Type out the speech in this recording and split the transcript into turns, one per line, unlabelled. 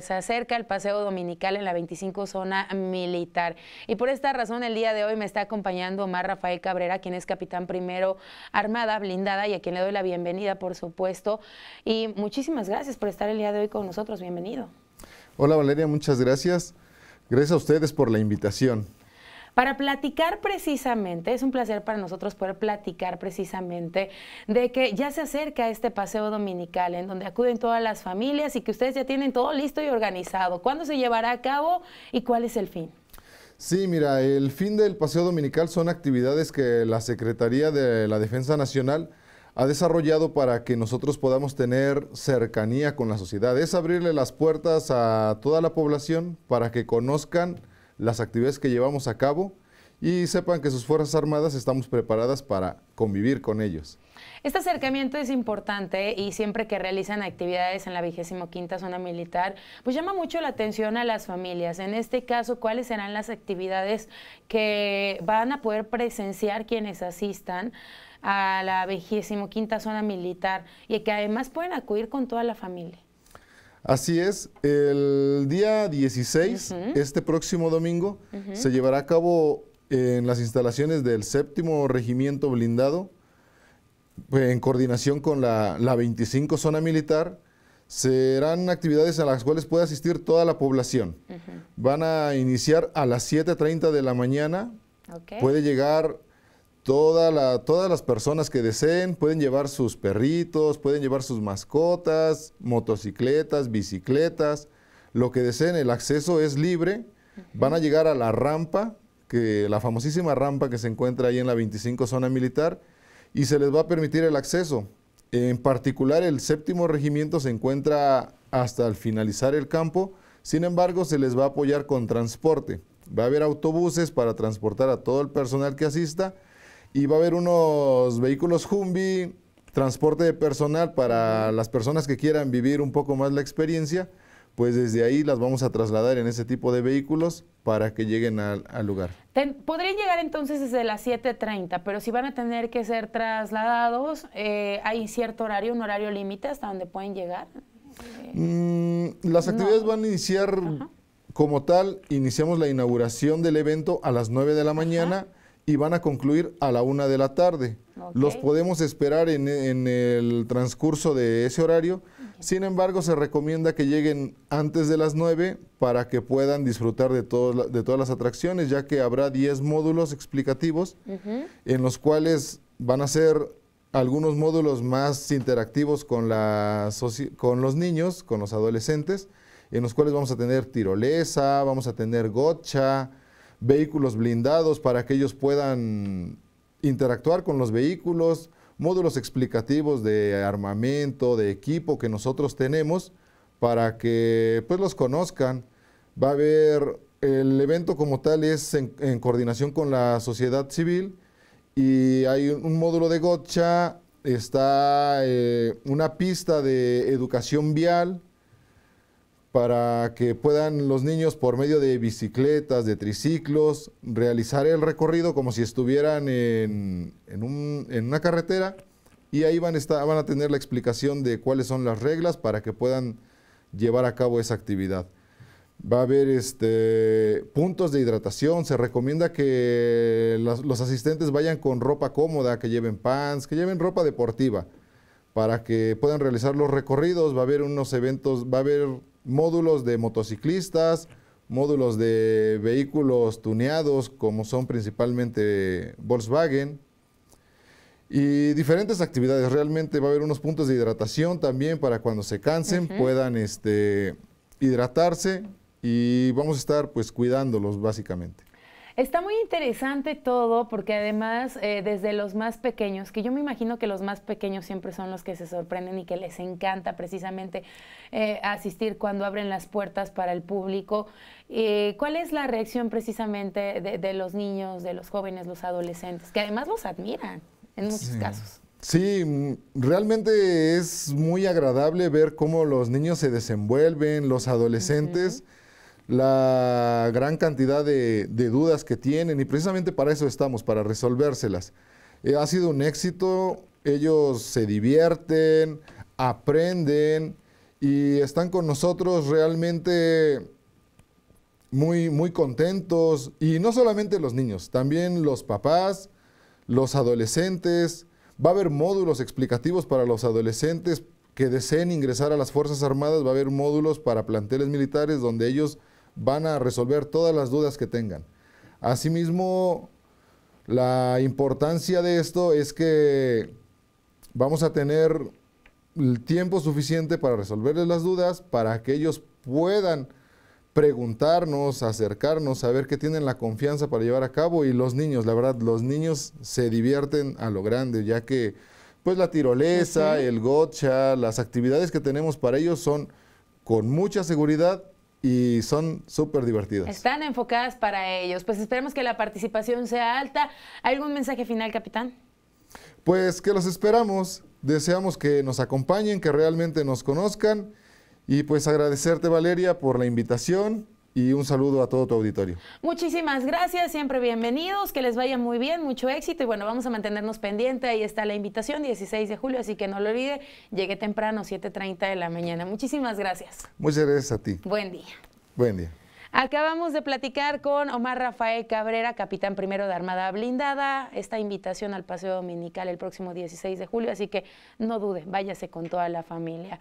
Se acerca el paseo dominical en la 25 zona militar. Y por esta razón, el día de hoy me está acompañando Omar Rafael Cabrera, quien es capitán primero armada, blindada, y a quien le doy la bienvenida, por supuesto. Y muchísimas gracias por estar el día de hoy con nosotros. Bienvenido.
Hola Valeria, muchas gracias. Gracias a ustedes por la invitación
para platicar precisamente, es un placer para nosotros poder platicar precisamente de que ya se acerca este paseo dominical en donde acuden todas las familias y que ustedes ya tienen todo listo y organizado. ¿Cuándo se llevará a cabo y cuál es el fin?
Sí, mira, el fin del paseo dominical son actividades que la Secretaría de la Defensa Nacional ha desarrollado para que nosotros podamos tener cercanía con la sociedad. Es abrirle las puertas a toda la población para que conozcan las actividades que llevamos a cabo y sepan que sus Fuerzas Armadas estamos preparadas para convivir con ellos.
Este acercamiento es importante y siempre que realizan actividades en la 25 zona militar, pues llama mucho la atención a las familias. En este caso, ¿cuáles serán las actividades que van a poder presenciar quienes asistan a la 25 zona militar y que además pueden acudir con toda la familia?
Así es, el día 16, este próximo domingo, se llevará a cabo en las instalaciones del séptimo regimiento blindado, pues, en coordinación con la, 25 zona militar, serán actividades a las cuales puede asistir toda la población. Van a iniciar a las 7.30 de la mañana, puede llegar todas las personas que deseen pueden llevar sus perritos, pueden llevar sus mascotas, motocicletas, bicicletas, lo que deseen. El acceso es libre. Van a llegar a la rampa, que, la famosísima rampa que se encuentra ahí en la 25 zona militar, y se les va a permitir el acceso. En particular, el séptimo regimiento se encuentra hasta el finalizar el campo. Sin embargo, se les va a apoyar con transporte. Va a haber autobuses para transportar a todo el personal que asista y va a haber unos vehículos Jumbi, transporte de personal para las personas que quieran vivir un poco más la experiencia, pues desde ahí las vamos a trasladar en ese tipo de vehículos para que lleguen al, lugar.
podrían llegar entonces desde las 7.30, pero si van a tener que ser trasladados, eh, ¿hay cierto horario, un horario límite hasta donde pueden llegar?
Mm, las actividades van a iniciar como tal, iniciamos la inauguración del evento a las 9 de la mañana y van a concluir a la una de la tarde. Los podemos esperar en, el transcurso de ese horario. Sin embargo, se recomienda que lleguen antes de las nueve para que puedan disfrutar de, de todas las atracciones, ya que habrá diez módulos explicativos en los cuales van a ser algunos módulos más interactivos con, la, con los niños, con los adolescentes, en los cuales vamos a tener tirolesa, vamos a tener gotcha, vehículos blindados para que ellos puedan interactuar con los vehículos, módulos explicativos de armamento, de equipo que nosotros tenemos para que pues los conozcan. Va a haber, el evento como tal es en, coordinación con la sociedad civil y hay un, módulo de gotcha, está eh, una pista de educación vial, para que puedan los niños por medio de bicicletas, de triciclos, realizar el recorrido como si estuvieran en, una carretera y ahí van a, tener la explicación de cuáles son las reglas para que puedan llevar a cabo esa actividad. Va a haber este, puntos de hidratación. Se recomienda que los, asistentes vayan con ropa cómoda, que lleven pants, que lleven ropa deportiva, para que puedan realizar los recorridos. Va a haber unos eventos, va a haber módulos de motociclistas, módulos de vehículos tuneados, como son principalmente Volkswagen, y diferentes actividades. Realmente va a haber unos puntos de hidratación también para cuando se cansen puedan este, hidratarse y vamos a estar pues cuidándolos básicamente.
Está muy interesante todo porque además eh, desde los más pequeños, que yo me imagino que los más pequeños siempre son los que se sorprenden y que les encanta precisamente eh, asistir cuando abren las puertas para el público. Eh, ¿Cuál es la reacción precisamente de, los niños, de los jóvenes, los adolescentes, que además los admiran
en muchos casos? Sí, realmente es muy agradable ver cómo los niños se desenvuelven, los adolescentes la gran cantidad de, dudas que tienen y precisamente para eso estamos, para resolvérselas. Eh, ha sido un éxito, ellos se divierten, aprenden y están con nosotros realmente muy, muy contentos. Y no solamente los niños, también los papás, los adolescentes. Va a haber módulos explicativos para los adolescentes que deseen ingresar a las Fuerzas Armadas. Va a haber módulos para planteles militares donde ellos van a resolver todas las dudas que tengan. Asimismo, la importancia de esto es que vamos a tener el tiempo suficiente para resolverles las dudas, para que ellos puedan preguntarnos, acercarnos, saber que tienen la confianza para llevar a cabo y los niños, la verdad, los niños se divierten a lo grande, ya que pues la tirolesa, el gotcha, las actividades que tenemos para ellos son con mucha seguridad y son súper divertidas.
Están enfocadas para ellos. Pues esperemos que la participación sea alta. ¿Algún mensaje final, capitán?
Pues que los esperamos. Deseamos que nos acompañen, que realmente nos conozcan. Y pues agradecerte, Valeria, por la invitación y un saludo a todo tu auditorio.
Muchísimas gracias, siempre bienvenidos, que les vaya muy bien, mucho éxito y bueno, vamos a mantenernos pendiente, ahí está la invitación, 16 de julio, así que no lo olvide, llegue temprano, 7.30 de la mañana. Muchísimas gracias.
Muchas gracias a ti. Buen día. Buen día.
Acabamos de platicar con Omar Rafael Cabrera, capitán primero de Armada Blindada, esta invitación al paseo dominical el próximo 16 de julio, así que no dude, váyase con toda la familia.